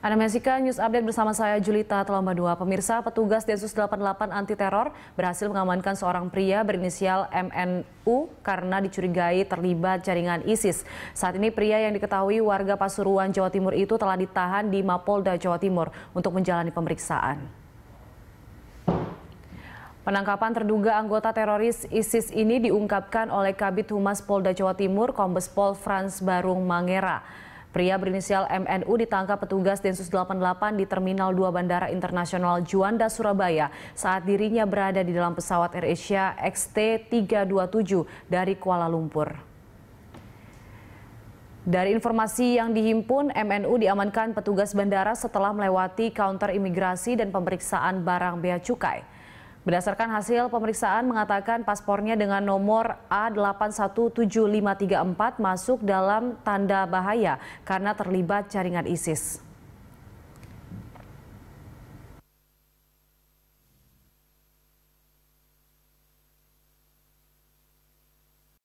Anda menyaksikan news update bersama saya Julita Telomba 2. Pemirsa, petugas Densus 88 anti teror berhasil mengamankan seorang pria berinisial MNU karena dicurigai terlibat jaringan ISIS. Saat ini pria yang diketahui warga Pasuruan Jawa Timur itu telah ditahan di Mapolda Jawa Timur untuk menjalani pemeriksaan. Penangkapan terduga anggota teroris ISIS ini diungkapkan oleh Kabit Humas Polda Jawa Timur, Kombes Pol Frans Barung Mangera. Pria berinisial MNU ditangkap petugas Densus 88 di Terminal 2 Bandara Internasional Juanda, Surabaya saat dirinya berada di dalam pesawat AirAsia XT327 dari Kuala Lumpur. Dari informasi yang dihimpun, MNU diamankan petugas bandara setelah melewati kaunter imigrasi dan pemeriksaan barang bea cukai. Berdasarkan hasil pemeriksaan mengatakan paspornya dengan nomor A817534 masuk dalam tanda bahaya karena terlibat jaringan ISIS.